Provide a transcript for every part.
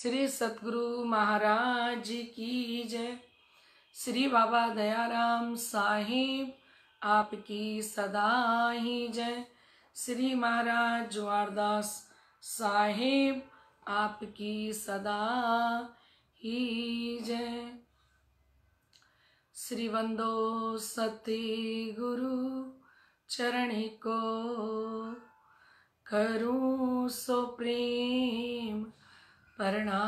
श्री सतगुरु महाराज की जय श्री बाबा दयाराम साहिब आपकी सदा ही जय श्री महाराज ज्वारदास साहिब आपकी सदा ही जय श्री वंदो सती गुरु चरण को करूँ सो प्रेम पर्णा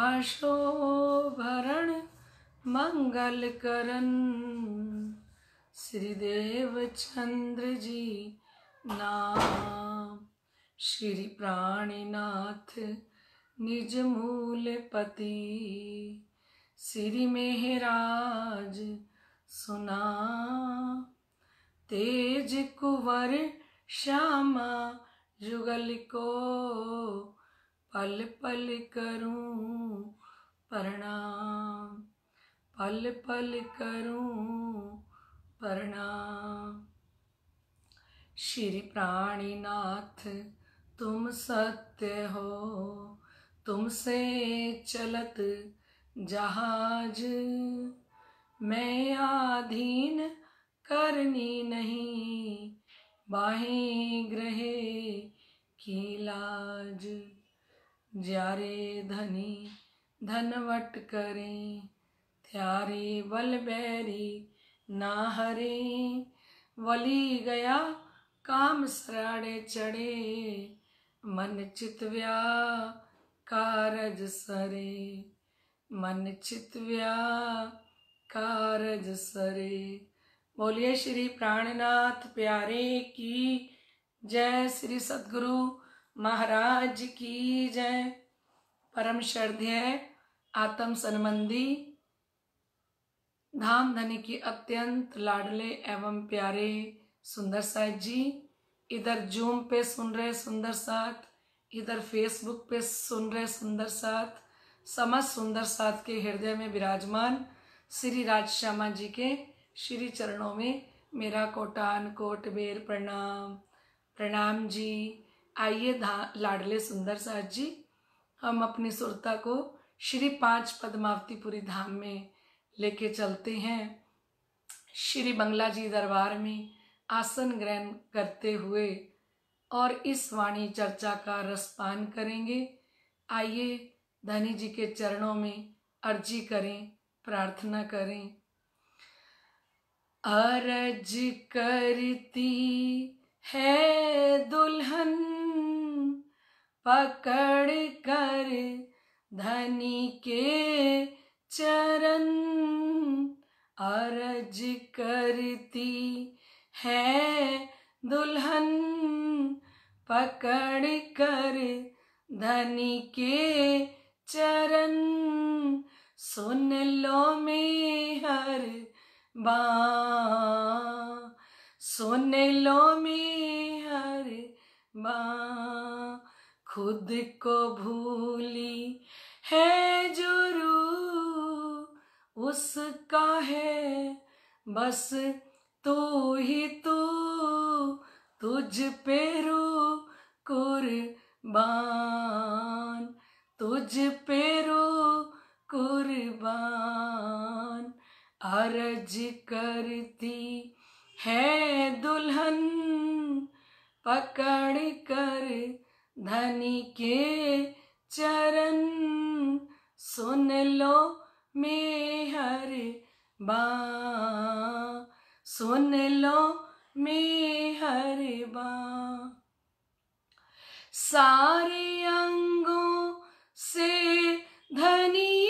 आशोभरण मंगल करन देव चंद्र जी नाम श्री प्राणीनाथ निज मूल पति श्री मेहराज सुना तेज कुंवर श्यामा जुगल को पल पल करूं प्रणाम पल पल करूं प्रणाम श्री प्राणीनाथ तुम सत्य हो तुमसे चलत जहाज मैं आधीन करनी नहीं બાહી ग्रहे की लाज जारे धनी धनवट करें त्यारे बल बैरी ना हरे वली गया काम सराड़े चढ़े मन चितव्या कारज सरे मन चितव्या कारज सरे बोलिए श्री प्राणनाथ प्यारे की जय श्री सदगुरु महाराज की जय परम श्रद्धेय आत्म संबंधी धाम धनी की अत्यंत लाडले एवं प्यारे सुंदर साहद जी इधर जूम पे सुन रहे सुंदर साथ इधर फेसबुक पे सुन रहे सुंदर साथ समस्त सुंदर साथ के हृदय में विराजमान श्री राज श्यामा जी के श्री चरणों में मेरा कोटान कोट बेर प्रणाम प्रणाम जी आइए धा लाडले सुंदर साहब जी हम अपनी सुरता को श्री पांच पद्मावतीपुरी धाम में लेके चलते हैं श्री बंगला जी दरबार में आसन ग्रहण करते हुए और इस वाणी चर्चा का रसपान करेंगे आइए धनी जी के चरणों में अर्जी करें प्रार्थना करें अरज करती है दुल्हन पकड़ कर धनी के चरण अरज करती है दुल्हन पकड़ कर धनी के चरण सुन लो में हर सुने लो मी हर बा खुद को भूली है जो रू उसका है बस तू ही तू तुझ पे कुर्बान तुझ पे कुर्बान अर्ज करती है दुल्हन पकड़ कर धनी के चरण सुन लो मेहर बा सुन लो मेहर बा सारे अंगों से धनी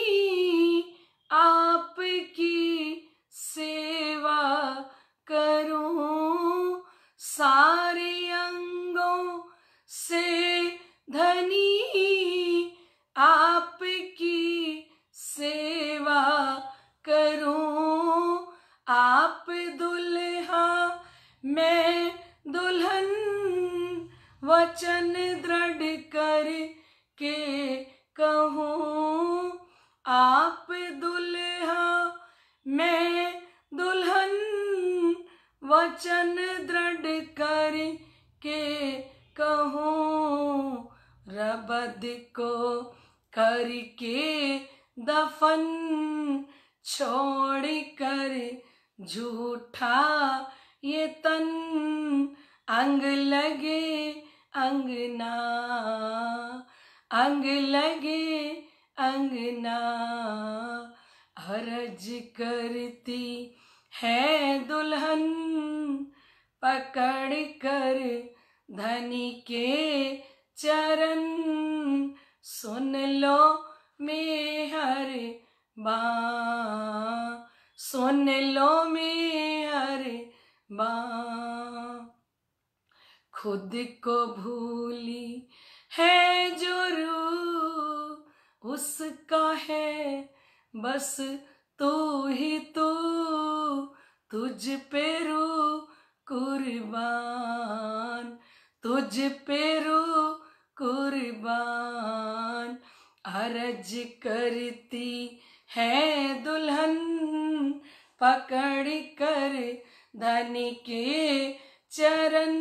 पकड़ कर धनी के चरण सुन लो में हर बा सुन लो में हर बा खुद को भूली है जो रू उसका है बस तू ही तू तुझ पे रू कुर्बान तुझ पे कुर्बान अरज करती है दुल्हन पकड़ कर धनी के चरण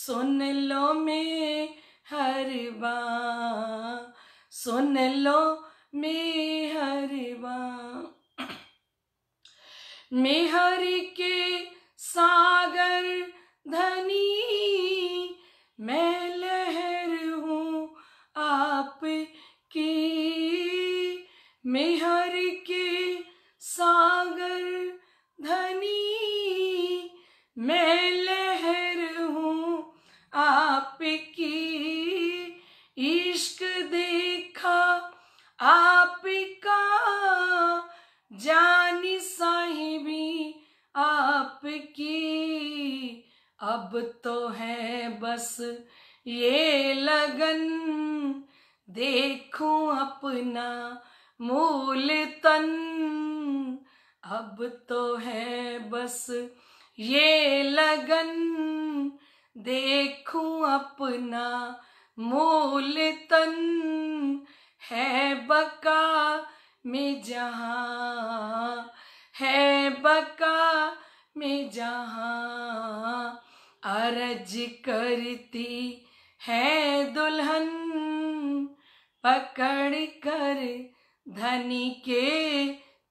सुन लो में हर सुन लो मे हर बा के सागर धनी मैं लहर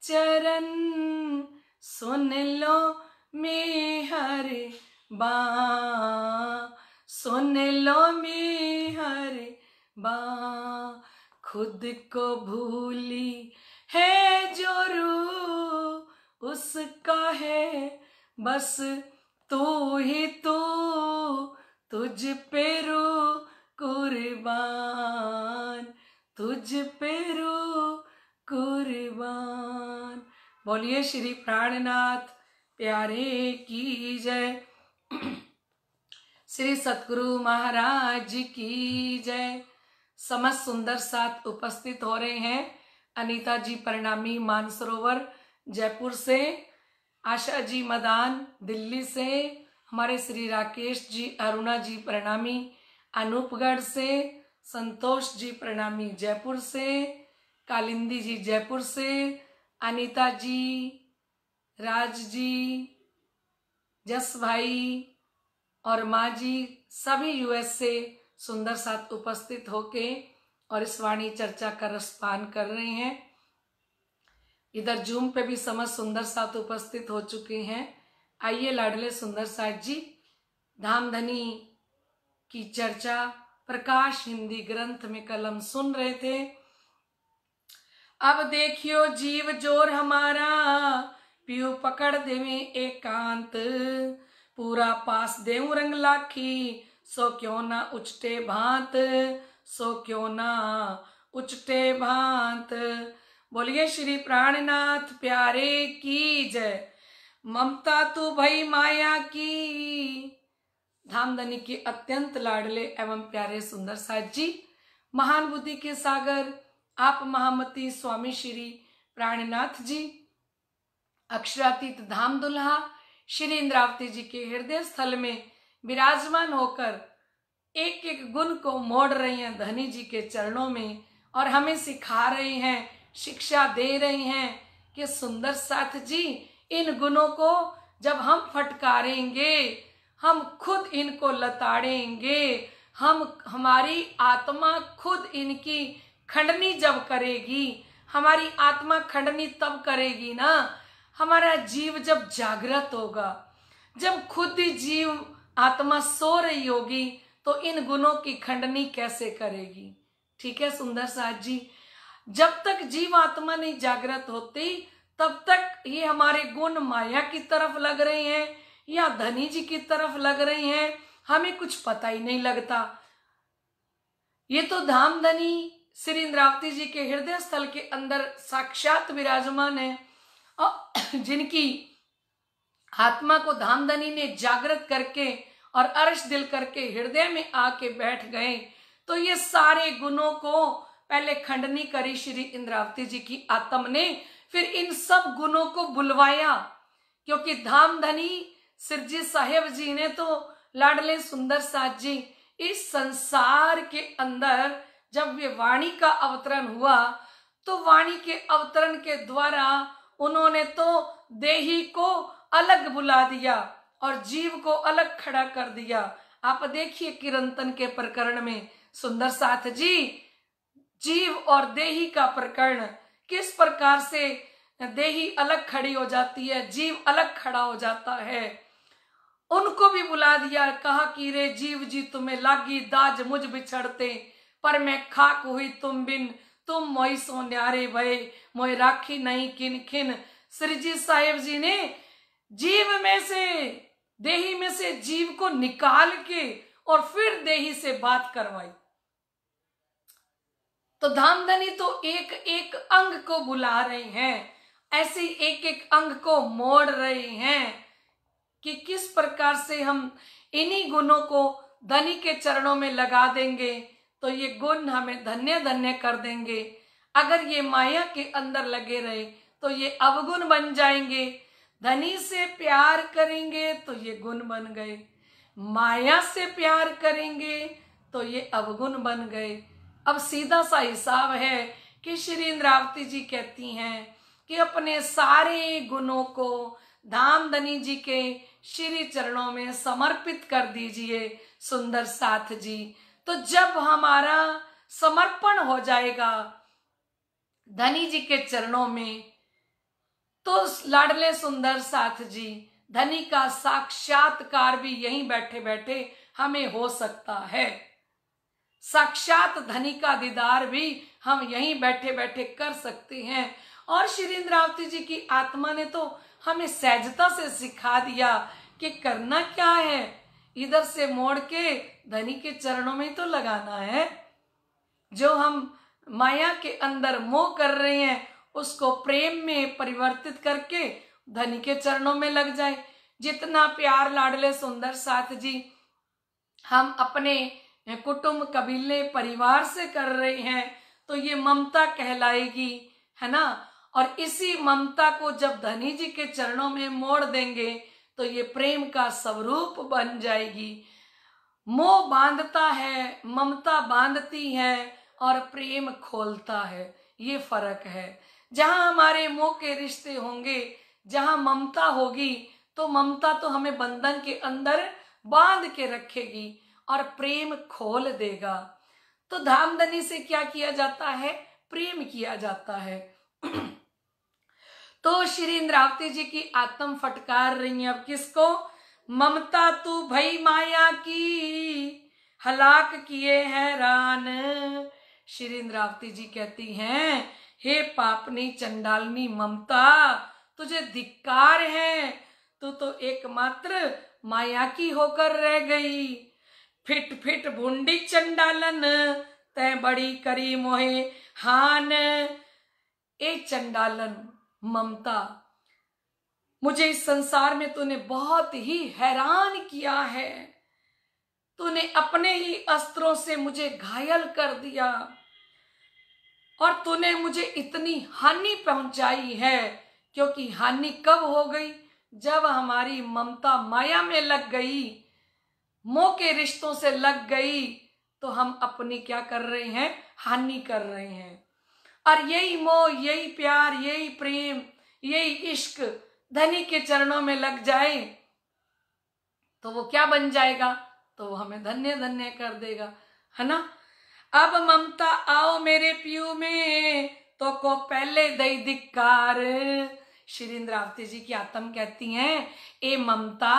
चरण सुन लो मे हर बा सुन लो मे हर बा खुद को भूली है जो रू उसका है बस तू ही तू तो, तुझ पे रू कुर्बान तुझ पे रू कुर्बान बोलिए श्री प्राणनाथ प्यारे की जय श्री सतगुरु महाराज की जय समस्त सुंदर साथ उपस्थित हो रहे हैं अनीता जी परिणामी मानसरोवर जयपुर से आशा जी मदान दिल्ली से हमारे श्री राकेश जी अरुणा जी परिणामी अनूपगढ़ से संतोष जी प्रणामी जयपुर से कालिंदी जी जयपुर से अनीता जी राज जी जस भाई और माँ जी सभी यूएस से सुंदर साथ उपस्थित होके और इस वाणी चर्चा का रसपान कर रहे हैं इधर जूम पे भी समझ सुंदर साथ उपस्थित हो चुके हैं आइए लाडले सुंदर साथ जी धाम धनी की चर्चा प्रकाश हिंदी ग्रंथ में कलम सुन रहे थे अब देखियो जीव जोर हमारा पियू पकड़ देवे एकांत पूरा पास देऊ रंग लाखी सो क्यों ना उचटे भांत सो क्यों ना उचटे भांत बोलिए श्री प्राणनाथ प्यारे की जय ममता तू भई माया की धामधनी के अत्यंत लाडले एवं प्यारे सुंदर साजी जी महान बुद्धि के सागर आप महामती स्वामी श्री प्राणनाथ जी अक्षरातीत धाम दुल्हा श्री इंद्रावती जी के हृदय स्थल में विराजमान होकर एक एक गुण को मोड़ रही हैं धनी जी के चरणों में और हमें सिखा रही हैं शिक्षा दे रही हैं कि सुंदर साथ जी इन गुणों को जब हम फटकारेंगे हम खुद इनको लताड़ेंगे हम हमारी आत्मा खुद इनकी खंडनी जब करेगी हमारी आत्मा खंडनी तब करेगी ना हमारा जीव जब जागृत होगा जब खुद जीव आत्मा सो रही होगी तो इन गुणों की खंडनी कैसे करेगी ठीक है सुंदर साथ जी जब तक जीव आत्मा नहीं जागृत होती तब तक ये हमारे गुण माया की तरफ लग रहे हैं या धनी जी की तरफ लग रहे हैं हमें कुछ पता ही नहीं लगता ये तो धाम धनी श्री इंद्रावती जी के हृदय स्थल के अंदर साक्षात विराजमान है और जिनकी आत्मा को धामधनी ने जागृत करके और अर्श दिल करके हृदय में आके बैठ गए तो ये सारे गुणों को पहले खंडनी करी श्री इंद्रावती जी की आत्म ने फिर इन सब गुणों को बुलवाया क्योंकि धामधनी सिरजी साहेब जी ने तो लाडले सुंदर साथ जी इस संसार के अंदर जब वे वाणी का अवतरण हुआ तो वाणी के अवतरण के द्वारा उन्होंने तो देही को अलग बुला दिया और जीव को अलग खड़ा कर दिया आप देखिए किरंतन के प्रकरण में सुंदर साथ जी जीव और देही का प्रकरण किस प्रकार से देही अलग खड़ी हो जाती है जीव अलग खड़ा हो जाता है उनको भी बुला दिया कहा कि रे जीव जी तुम्हें लागी दाज मुझ बिछड़ते पर मैं खाक हुई तुम बिन तुम मोई सो न्यारे भय मोई राखी नहीं किन खिन श्रीजी साहेब जी ने जीव में से देही में से जीव को निकाल के और फिर देही से बात करवाई तो धामधनी तो एक एक अंग को बुला रहे हैं ऐसे एक एक अंग को मोड़ रहे हैं कि किस प्रकार से हम इन्हीं गुणों को धनी के चरणों में लगा देंगे तो ये गुण हमें धन्य धन्य कर देंगे अगर ये माया के अंदर लगे रहे तो ये अवगुण बन जाएंगे धनी से प्यार करेंगे तो ये गुण बन गए माया से प्यार करेंगे तो ये अवगुण बन गए अब सीधा सा हिसाब है कि श्री इंद्रावती जी कहती हैं कि अपने सारे गुणों को धाम धनी जी के श्री चरणों में समर्पित कर दीजिए सुंदर साथ जी तो जब हमारा समर्पण हो जाएगा धनी जी के चरणों में तो लाडले सुंदर साथ जी धनी का साक्षात्कार भी यहीं बैठे बैठे हमें हो सकता है साक्षात धनी का दीदार भी हम यहीं बैठे बैठे कर सकते हैं और श्री इंद्रावती जी की आत्मा ने तो हमें सहजता से सिखा दिया कि करना क्या है इधर से मोड़ के धनी के चरणों में तो लगाना है जो हम माया के अंदर मोह कर रहे हैं उसको प्रेम में परिवर्तित करके धनी के चरणों में लग जाए जितना प्यार लाडले सुंदर साथ जी हम अपने कुटुंब कबीले परिवार से कर रहे हैं तो ये ममता कहलाएगी है ना और इसी ममता को जब धनी जी के चरणों में मोड़ देंगे तो ये प्रेम का स्वरूप बन जाएगी मोह बांधता है ममता बांधती है और प्रेम खोलता है ये फर्क है जहां हमारे मोह के रिश्ते होंगे जहां ममता होगी तो ममता तो हमें बंधन के अंदर बांध के रखेगी और प्रेम खोल देगा तो धामधनी से क्या किया जाता है प्रेम किया जाता है तो श्री इंद्रावती जी की आत्म फटकार रही है अब किसको ममता तू भई माया की हलाक किए हैरान श्री इंद्रावती जी कहती हैं हे पापनी चंडालनी ममता तुझे धिक्कार है तू तो एकमात्र माया की होकर रह गई फिट फिट भूडी चंडालन तै बड़ी करी मोहे हान ए चंडालन ममता मुझे इस संसार में तूने बहुत ही हैरान किया है तूने अपने ही अस्त्रों से मुझे घायल कर दिया और तूने मुझे इतनी हानि पहुंचाई है क्योंकि हानि कब हो गई जब हमारी ममता माया में लग गई मोह के रिश्तों से लग गई तो हम अपनी क्या कर रहे हैं हानि कर रहे हैं और यही मोह यही प्यार यही प्रेम यही इश्क धनी के चरणों में लग जाए तो वो क्या बन जाएगा तो वो हमें धन्य धन्य कर देगा है ना अब ममता आओ मेरे पीयू में तो को पहले दई धिकार श्री इंद्रावती जी की आत्म कहती हैं ए ममता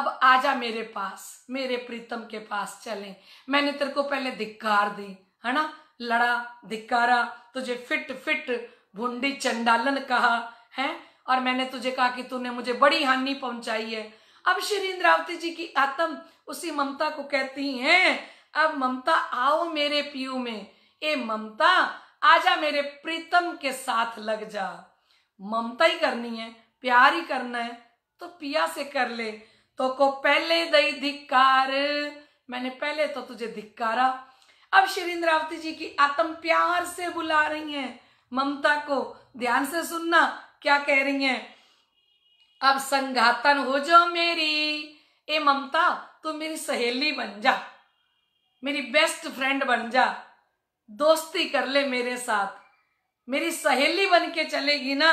अब आजा मेरे पास मेरे प्रीतम के पास चलें मैंने तेरे को पहले धिक्कार दी है ना लड़ा धिकारा तुझे फिट फिट भुंडी चंडालन कहा है और मैंने तुझे कहा कि तूने मुझे बड़ी हानि पहुंचाई है अब श्री इंद्रावती जी की आत्म उसी ममता को कहती हैं अब ममता आओ मेरे पीयू में ए ममता आजा मेरे प्रीतम के साथ लग जा ममता ही करनी है प्यार ही करना है तो पिया से कर ले तो को पहले दई धिकार मैंने पहले तो तुझे धिक्कारा अब श्री रावती जी की आत्म प्यार से बुला रही हैं ममता को ध्यान से सुनना क्या कह रही हैं अब संघातन हो जाओ मेरी ए ममता तू मेरी सहेली बन जा मेरी बेस्ट फ्रेंड बन जा दोस्ती कर ले मेरे साथ मेरी सहेली बन के चलेगी ना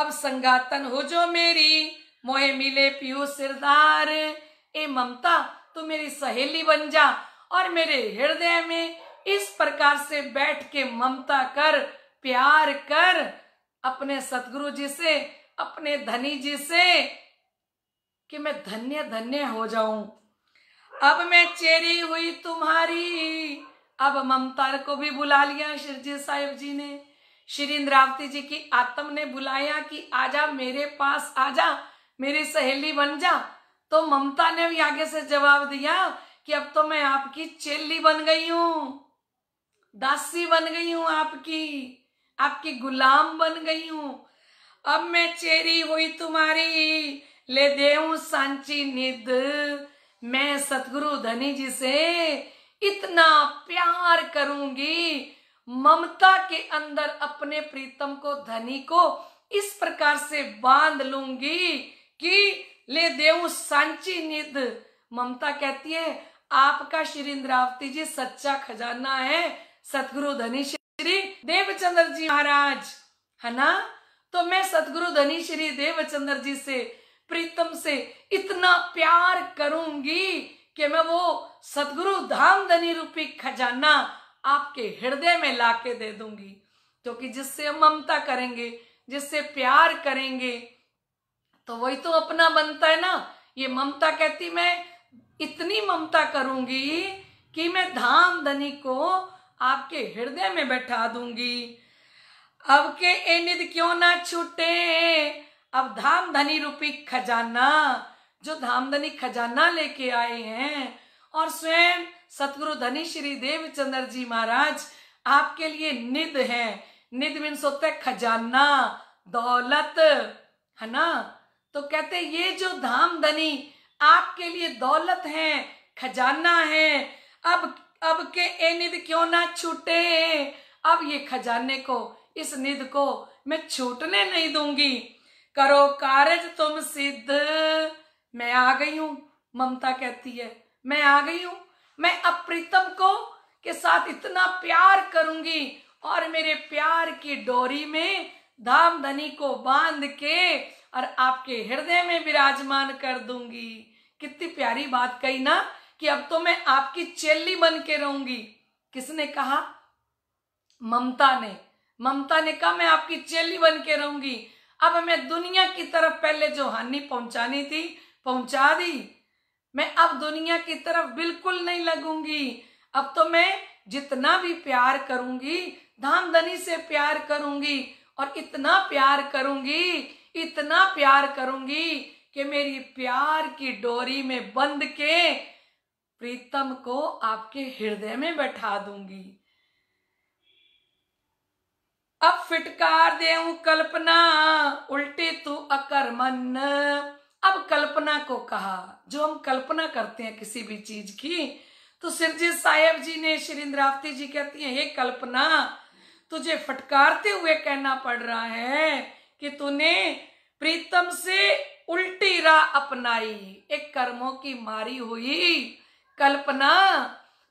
अब संगातन हो जो मेरी मोहे मिले पियो सिरदार ए ममता तू मेरी सहेली बन जा और मेरे हृदय में इस प्रकार से बैठ के ममता कर प्यार कर अपने सतगुरु जी से अपने धनी जी से कि मैं धन्य धन्य हो जाऊं अब मैं चेरी हुई तुम्हारी अब ममता को भी बुला लिया श्रीजी साहिब जी ने श्री इंद्रावती जी की आत्म ने बुलाया कि आजा मेरे पास आजा मेरी सहेली बन जा तो ममता ने भी आगे से जवाब दिया कि अब तो मैं आपकी चेली बन गई हूं दासी बन गई हूं आपकी आपकी गुलाम बन गई हूं अब मैं चेरी हुई तुम्हारी ले दे सांची निद मैं सतगुरु धनी जी से इतना प्यार करूंगी ममता के अंदर अपने प्रीतम को धनी को इस प्रकार से बांध लूंगी कि ले देऊ सांची निद ममता कहती है आपका श्री इंद्रावती जी सच्चा खजाना है सतगुरु धनी श्री देवचंद्र जी महाराज है ना तो मैं सतगुरु धनी श्री देवचंद्र जी से प्रीतम से इतना प्यार करूंगी कि मैं वो सतगुरु धाम धनी रूपी खजाना आपके हृदय में लाके दे दूंगी क्योंकि तो जिससे हम ममता करेंगे जिससे प्यार करेंगे तो वही तो अपना बनता है ना ये ममता कहती मैं इतनी ममता करूंगी कि मैं धाम धनी को आपके हृदय में बैठा दूंगी अब के ए निध क्यों ना छूटे अब धाम धनी रूपी खजाना जो धाम धनी खजाना लेके आए हैं और स्वयं सतगुरु धनी श्री देवचंद्र जी महाराज आपके लिए निध है निध मीन सोते खजाना दौलत है ना तो कहते ये जो धाम धनी आपके लिए दौलत है खजाना है अब अब के ए निध क्यों ना छूटे अब ये खजाने को इस निध को मैं छूटने नहीं दूंगी करो कार्य तुम सिद्ध मैं आ गई हूं ममता कहती है मैं आ गई हूं मैं अब प्रीतम को के साथ इतना प्यार करूंगी और मेरे प्यार की डोरी में धाम धनी को बांध के और आपके हृदय में विराजमान कर दूंगी कितनी प्यारी बात कही ना कि अब तो मैं आपकी चेली बन के रहूंगी किसने कहा ममता ने ममता ने कहा मैं आपकी चेली बन के रहूंगी अब हमें दुनिया की तरफ पहले जो हानि पहुंचानी थी पहुंचा दी मैं अब दुनिया की तरफ बिल्कुल नहीं लगूंगी अब तो मैं जितना भी प्यार करूंगी धामधनी से प्यार करूंगी और इतना प्यार करूंगी इतना प्यार करूंगी कि मेरी प्यार की डोरी में बंद के प्रीतम को आपके हृदय में बैठा दूंगी अब फिटकार दे कल्पना उल्टी तू मन अब कल्पना को कहा जो हम कल्पना करते हैं किसी भी चीज की तो सिरजी साहेब जी ने श्री इंद्रावती जी कहती है ये कल्पना तुझे फटकारते हुए कहना पड़ रहा है कि तूने प्रीतम से उल्टी राह अपनाई एक कर्मों की मारी हुई कल्पना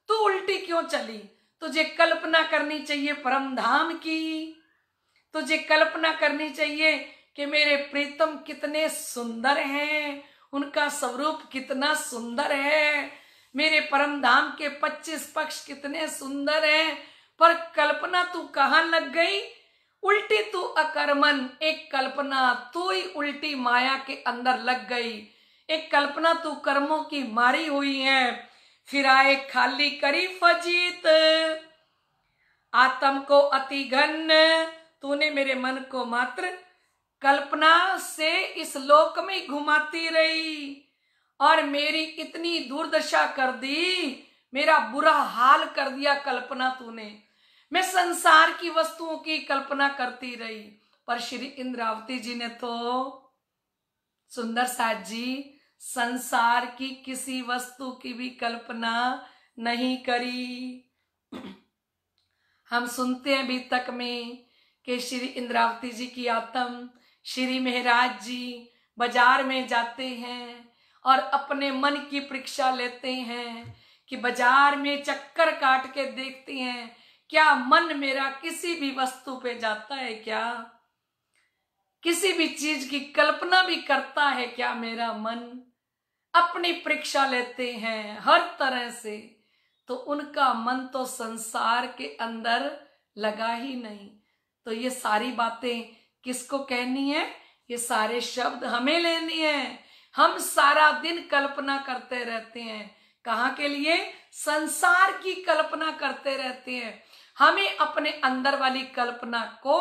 तू उल्टी क्यों चली तुझे कल्पना करनी चाहिए परम धाम की तुझे कल्पना करनी चाहिए कि मेरे प्रीतम कितने सुंदर हैं उनका स्वरूप कितना सुंदर है मेरे परम धाम के पच्चीस पक्ष कितने सुंदर हैं पर कल्पना तू कहाँ लग गई उल्टी तू अकर्मन एक कल्पना तू ही उल्टी माया के अंदर लग गई एक कल्पना तू कर्मों की मारी हुई है फिर आए खाली करी फजीत आत्म को अति घन तूने मेरे मन को मात्र कल्पना से इस लोक में घुमाती रही और मेरी इतनी दुर्दशा कर दी मेरा बुरा हाल कर दिया कल्पना तूने मैं संसार की वस्तुओं की कल्पना करती रही पर श्री इंद्रावती जी ने तो सुंदर साथ जी संसार की किसी वस्तु की भी कल्पना नहीं करी हम सुनते हैं अभी तक में कि श्री इंद्रावती जी की आत्म श्री मेहराज जी बाजार में जाते हैं और अपने मन की परीक्षा लेते हैं कि बाजार में चक्कर काट के देखते हैं क्या मन मेरा किसी भी वस्तु पे जाता है क्या किसी भी चीज की कल्पना भी करता है क्या मेरा मन अपनी परीक्षा लेते हैं हर तरह से तो उनका मन तो संसार के अंदर लगा ही नहीं तो ये सारी बातें किसको कहनी है ये सारे शब्द हमें लेनी है हम सारा दिन कल्पना करते रहते हैं कहा के लिए संसार की कल्पना करते रहते हैं हमें अपने अंदर वाली कल्पना को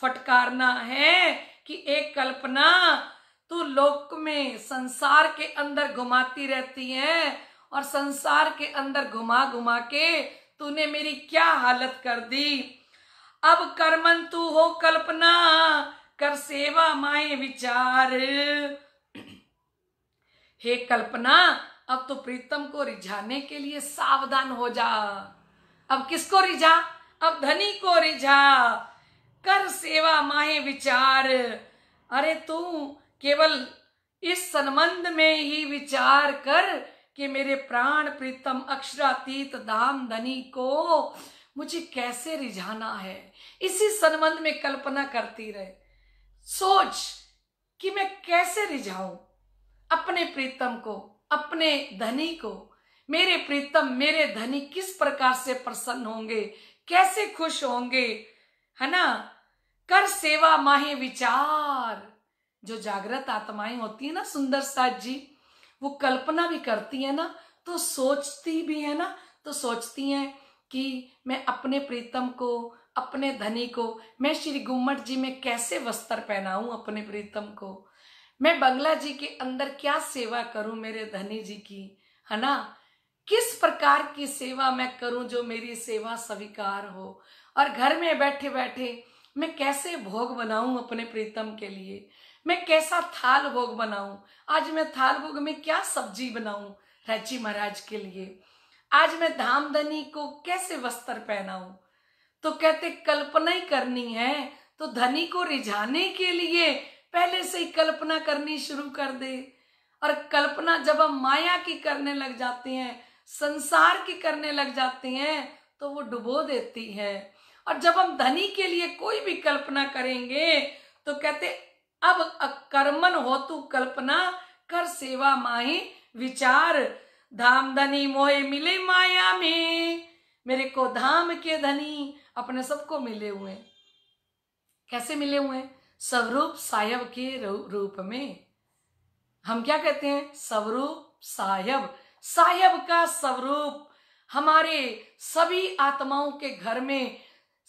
फटकारना है कि एक कल्पना तू तो लोक में संसार के अंदर घुमाती रहती है और संसार के अंदर घुमा घुमा के तूने मेरी क्या हालत कर दी अब कर्मन तू हो कल्पना कर सेवा माए विचार हे कल्पना अब तो प्रीतम को रिझाने के लिए सावधान हो जा अब किसको रिझा अब धनी को रिझा कर सेवा माहे विचार अरे तू केवल इस संबंध में ही विचार कर कि मेरे प्राण प्रीतम अक्षरातीत धाम धनी को मुझे कैसे रिझाना है इसी संबंध में कल्पना करती रहे सोच कि मैं कैसे रिझाऊं अपने प्रीतम को अपने धनी को मेरे प्रीतम मेरे धनी किस प्रकार से प्रसन्न होंगे कैसे खुश होंगे है ना कर सेवा माहे विचार जो जागृत आत्माएं होती है ना सुंदर साज जी वो कल्पना भी करती है ना तो सोचती भी है ना तो सोचती है कि मैं अपने प्रीतम को अपने धनी को मैं श्री गुम्मट जी में कैसे वस्त्र पहनाऊं अपने प्रीतम को मैं बंगला जी के अंदर क्या सेवा करूं मेरे धनी जी की है ना किस प्रकार की सेवा मैं करूं जो मेरी सेवा स्वीकार हो और घर में बैठे बैठे मैं कैसे भोग बनाऊं अपने प्रीतम के लिए मैं कैसा थाल भोग बनाऊं आज मैं थाल भोग में क्या सब्जी बनाऊं रची महाराज के लिए आज मैं धामधनी को कैसे वस्त्र पहनाऊं तो कहते कल्पना ही करनी है तो धनी को रिझाने के लिए पहले से ही कल्पना करनी शुरू कर दे और कल्पना जब हम माया की करने लग जाते हैं संसार की करने लग जाती हैं तो वो डुबो देती है और जब हम धनी के लिए कोई भी कल्पना करेंगे तो कहते अब अकर्मन हो तू कल्पना कर सेवा माही विचार धाम धनी मोहे मिले माया में मेरे को धाम के धनी अपने सबको मिले हुए कैसे मिले हुए स्वरूप साहेब के रूप में हम क्या कहते हैं स्वरूप साहेब साहेब का स्वरूप हमारे सभी आत्माओं के घर में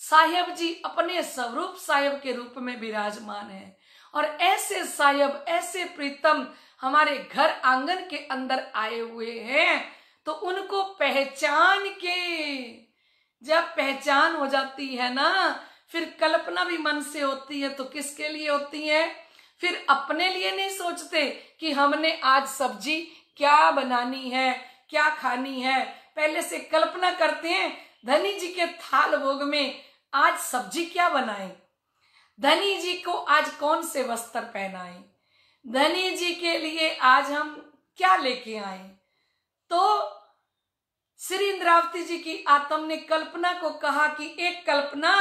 साहेब जी अपने स्वरूप साहेब के रूप में विराजमान है और ऐसे साहेब ऐसे प्रीतम हमारे घर आंगन के अंदर आए हुए हैं तो उनको पहचान के जब पहचान हो जाती है ना फिर कल्पना भी मन से होती है तो किसके लिए होती है फिर अपने लिए नहीं सोचते कि हमने आज सब्जी क्या बनानी है क्या खानी है पहले से कल्पना करते हैं धनी जी के थाल भोग में आज सब्जी क्या बनाए धनी जी को आज कौन से वस्त्र पहनाए धनी जी के लिए आज हम क्या लेके आए तो श्री इंद्रावती जी की आत्म ने कल्पना को कहा कि एक कल्पना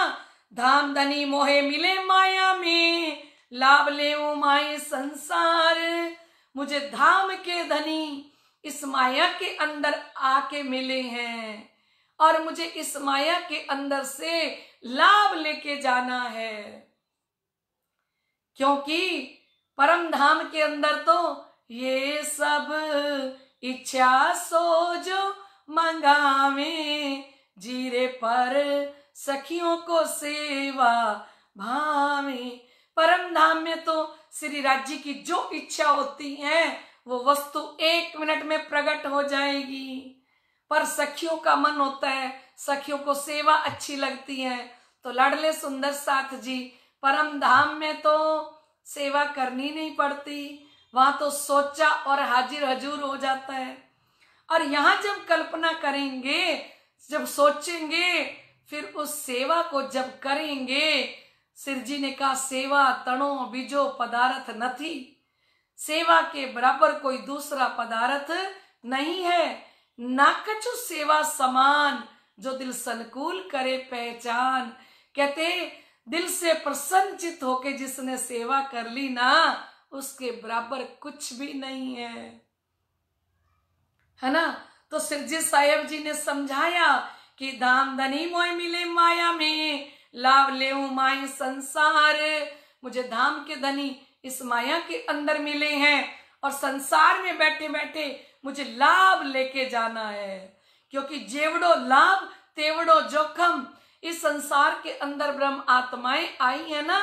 धाम धनी मोहे मिले माया में लाभ ले माए संसार मुझे धाम के धनी इस माया के अंदर आके मिले हैं और मुझे इस माया के अंदर से लाभ लेके जाना है क्योंकि परम धाम के अंदर तो ये सब इच्छा सो जो मंगावे जीरे पर सखियों को सेवा भावे परम धाम में तो श्री राज्य की जो इच्छा होती है वो वस्तु एक मिनट में प्रकट हो जाएगी पर सखियों का मन होता है सखियों को सेवा अच्छी लगती है तो लड़ले सुंदर साथ जी परम धाम में तो सेवा करनी नहीं पड़ती वहां तो सोचा और हाजिर हजूर हो जाता है और यहाँ जब कल्पना करेंगे जब सोचेंगे फिर उस सेवा को जब करेंगे ने कहा सेवा तनो बीजो पदार्थ नहीं सेवा के बराबर कोई दूसरा पदार्थ नहीं है ना कछु सेवा समान जो दिल संकुल करे पहचान कहते दिल से प्रसन्नचित होके जिसने सेवा कर ली ना उसके बराबर कुछ भी नहीं है है ना तो सिरजी साहेब जी ने समझाया कि दाम धनी मोय मिले माया में लाभ ले माई संसार मुझे धाम के धनी इस माया के अंदर मिले हैं और संसार में बैठे बैठे मुझे लाभ लेके जाना है क्योंकि जेवड़ो लाभ तेवड़ो जोखम इस संसार के अंदर ब्रह्म आत्माएं आई है ना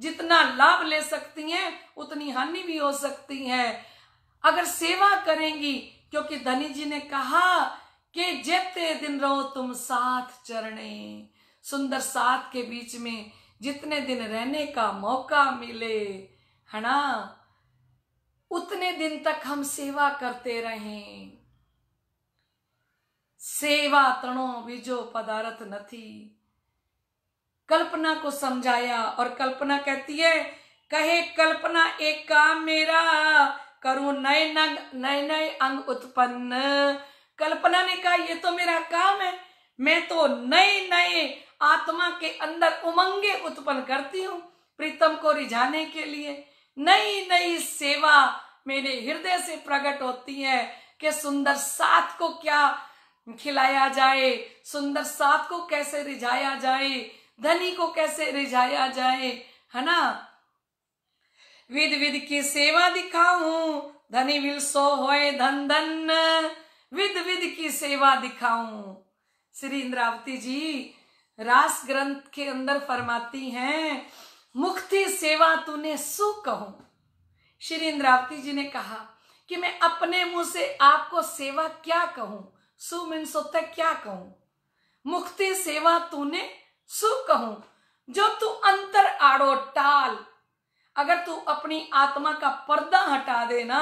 जितना लाभ ले सकती हैं उतनी हानि भी हो सकती है अगर सेवा करेंगी क्योंकि धनी जी ने कहा कि जेते दिन रहो तुम साथ चरणे सुंदर साथ के बीच में जितने दिन रहने का मौका मिले है ना उतने दिन तक हम सेवा करते रहें सेवा तणो बीजो पदार्थ नथी कल्पना को समझाया और कल्पना कहती है कहे कल्पना एक काम मेरा करू नए नग नए नए अंग उत्पन्न कल्पना ने कहा यह तो मेरा काम है मैं तो नए नए आत्मा के अंदर उमंगे उत्पन्न करती हूँ प्रीतम को रिझाने के लिए नई नई सेवा मेरे हृदय से प्रकट होती है कि सुंदर साथ को क्या खिलाया जाए सुंदर साथ को कैसे रिझाया जाए धनी को कैसे रिझाया जाए है ना विध विध की सेवा दिखाऊं धनी विल सो होए धन धन विध विध की सेवा दिखाऊं श्री इंद्रावती जी रास ग्रंथ के अंदर फरमाती हैं मुक्ति सेवा तूने सु कहूं श्री इंद्रावती जी ने कहा कि मैं अपने मुंह से आपको सेवा क्या कहूं सु मीन्स सोते क्या कहूं मुक्ति सेवा तूने सु कहूं जो तू अंतर आड़ो टाल अगर तू अपनी आत्मा का पर्दा हटा देना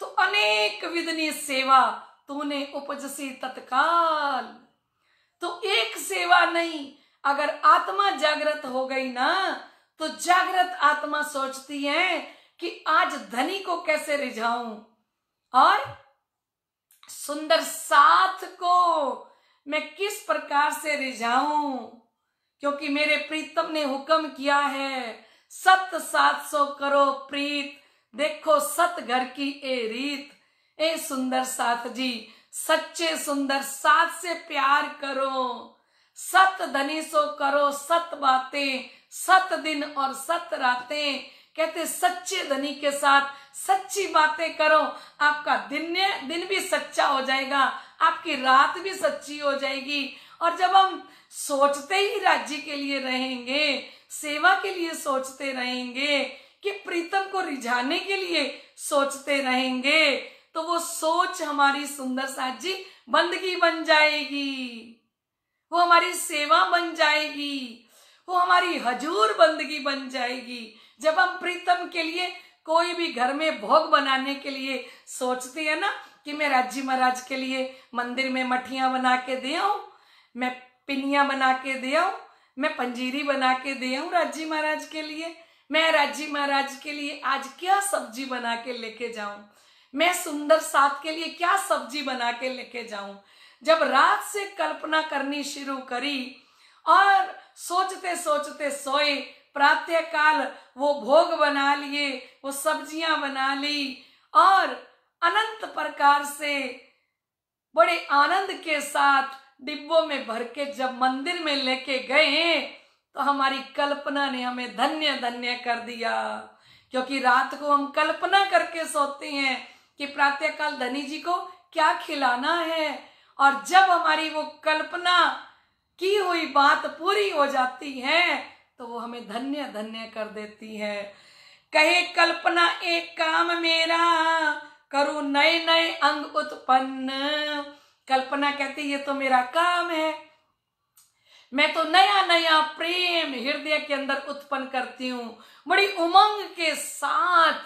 तो अनेक विधनी सेवा तूने उपजसी तत्काल तो एक सेवा नहीं अगर आत्मा जागृत हो गई ना तो जागृत आत्मा सोचती है कि आज धनी को कैसे रिझाऊं और सुंदर साथ को मैं किस प्रकार से रिझाऊं क्योंकि मेरे प्रीतम ने हुक्म किया है सत सात सौ करो प्रीत देखो सत घर की ए रीत ए सुंदर साथ जी सच्चे सुंदर सात से प्यार करो सत धनी सो करो सत बातें सत दिन और सत रातें कहते सच्चे धनी के साथ सच्ची बातें करो आपका दिन दिन भी सच्चा हो जाएगा आपकी रात भी सच्ची हो जाएगी और जब हम सोचते ही राज्य के लिए रहेंगे सेवा के लिए सोचते रहेंगे कि प्रीतम को रिझाने के लिए सोचते रहेंगे तो वो सोच हमारी सुंदर साजी बंदगी बन जाएगी वो हमारी सेवा बन जाएगी वो हमारी हजूर बंदगी बन जाएगी जब हम प्रीतम के लिए कोई भी घर में भोग बनाने के लिए सोचते हैं ना कि मैं राज्य महाराज के लिए मंदिर में मठिया बना के दे आऊं मैं पिनिया बना के दे आऊं मैं पंजीरी बना के दे आऊं राज्य महाराज के लिए मैं राज्य महाराज के लिए आज क्या सब्जी बना के लेके जाऊं मैं सुंदर साथ के लिए क्या सब्जी बना के लेके जाऊं जब रात से कल्पना करनी शुरू करी और सोचते सोचते सोए प्रातः काल वो भोग बना लिए वो सब्जियां बना ली और अनंत प्रकार से बड़े आनंद के साथ डिब्बों में भर के जब मंदिर में लेके गए तो हमारी कल्पना ने हमें धन्य धन्य कर दिया क्योंकि रात को हम कल्पना करके सोते हैं कि प्रातः काल धनी जी को क्या खिलाना है और जब हमारी वो कल्पना की हुई बात पूरी हो जाती है तो वो हमें धन्य धन्य कर देती है कहे कल्पना एक काम मेरा करू नए नए अंग उत्पन्न कल्पना कहती ये तो मेरा काम है मैं तो नया नया प्रेम हृदय के अंदर उत्पन्न करती हूँ बड़ी उमंग के साथ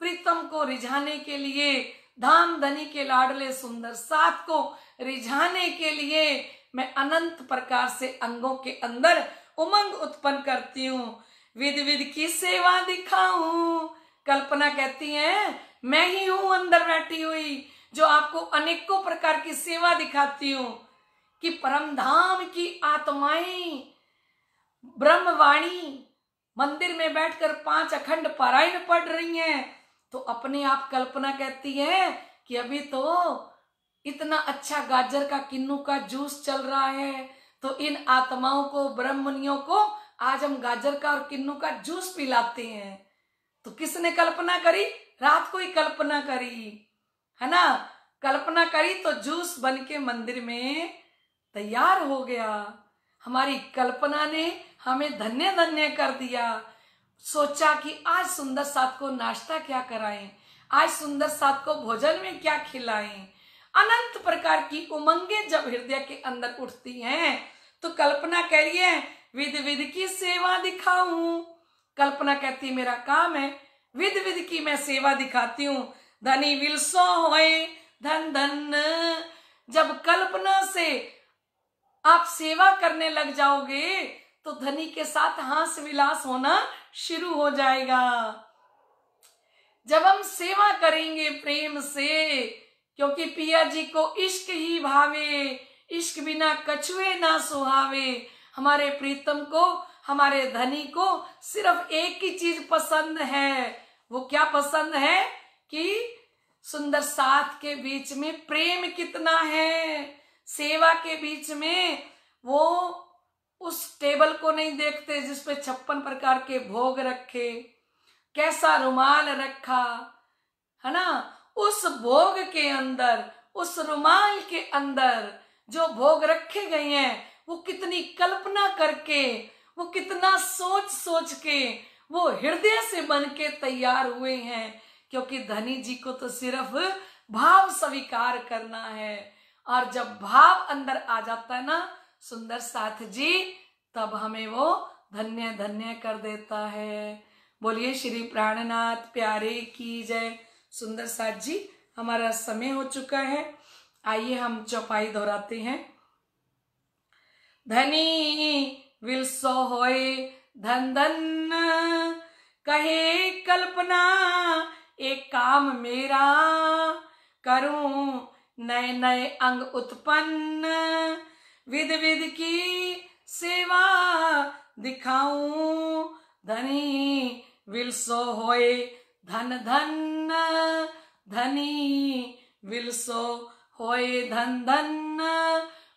प्रीतम को रिझाने के लिए धाम धनी के लाडले सुंदर साथ को रिझाने के लिए मैं अनंत प्रकार से अंगों के अंदर उमंग उत्पन्न करती हूँ विध विध की सेवा दिखाऊं कल्पना कहती है मैं ही हूं अंदर बैठी हुई जो आपको अनेकों प्रकार की सेवा दिखाती हूँ कि परम धाम की आत्माएं ब्रह्मवाणी मंदिर में बैठकर पांच अखंड पारायण पढ़ रही हैं तो अपने आप कल्पना कहती है कि अभी तो इतना अच्छा गाजर का किन्नू का जूस चल रहा है तो इन आत्माओं को ब्रह्मनियों को आज हम गाजर का और किन्नू का जूस पिलाते हैं तो किसने कल्पना करी रात को ही कल्पना करी है ना कल्पना करी तो जूस बन के मंदिर में तैयार हो गया हमारी कल्पना ने हमें धन्य धन्य कर दिया सोचा कि आज सुंदर साथ को नाश्ता क्या कराएं आज सुंदर साथ को भोजन में क्या खिलाएं अनंत प्रकार की उमंगे जब हृदय के अंदर उठती हैं तो कल्पना करिए विध विध की सेवा दिखाऊं कल्पना कहती मेरा काम है विध विध की मैं सेवा दिखाती हूँ धनी विलसो होए धन धन जब कल्पना से आप सेवा करने लग जाओगे तो धनी के साथ हास विलास होना शुरू हो जाएगा जब हम सेवा करेंगे प्रेम से क्योंकि पिया जी को इश्क ही भावे इश्क बिना कछुए ना सुहावे हमारे प्रीतम को हमारे धनी को सिर्फ एक ही चीज पसंद है वो क्या पसंद है कि सुंदर साथ के बीच में प्रेम कितना है सेवा के बीच में वो उस टेबल को नहीं देखते जिसपे छप्पन प्रकार के भोग रखे कैसा रुमाल रखा है ना उस भोग के अंदर उस रुमाल के अंदर जो भोग रखे गए हैं वो कितनी कल्पना करके वो कितना सोच सोच के वो हृदय से बन के तैयार हुए हैं क्योंकि धनी जी को तो सिर्फ भाव स्वीकार करना है और जब भाव अंदर आ जाता है ना सुंदर साथ जी तब हमें वो धन्य धन्य कर देता है बोलिए श्री प्राणनाथ प्यारे की जय सुंदर साथ जी हमारा समय हो चुका है आइए हम चौपाई दोहराते हैं धनी विल सो होए धन धन कहे कल्पना एक काम मेरा करूं नए नए अंग उत्पन्न विध विध की सेवा दिखाऊं धनी विलसो होए धन धन धनी सो होए धन धन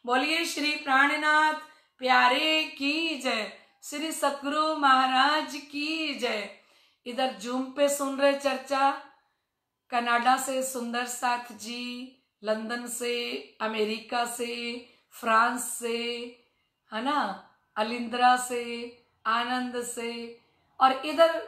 बोलिए श्री प्राणनाथ प्यारे की जय श्री सतगुरु महाराज की जय इधर जूम पे सुन रहे चर्चा कनाडा से सुंदर साथ जी लंदन से अमेरिका से फ्रांस से है ना अलिंद्रा से आनंद से और इधर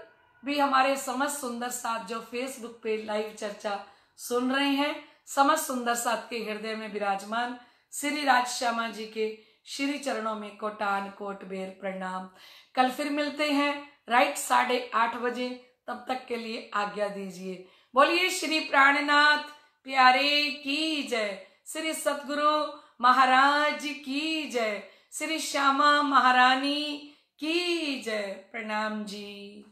भी हमारे समझ सुंदर साथ जो फेसबुक पे लाइव चर्चा सुन रहे हैं समझ सुंदर साथ के हृदय में विराजमान श्री राज श्यामा जी के श्री चरणों में कोटान कोट बेर प्रणाम कल फिर मिलते हैं राइट साढ़े आठ बजे तब तक के लिए आज्ञा दीजिए बोलिए श्री प्राणनाथ प्यारे की जय श्री सतगुरु महाराज की जय श्री श्यामा महारानी की जय प्रणाम जी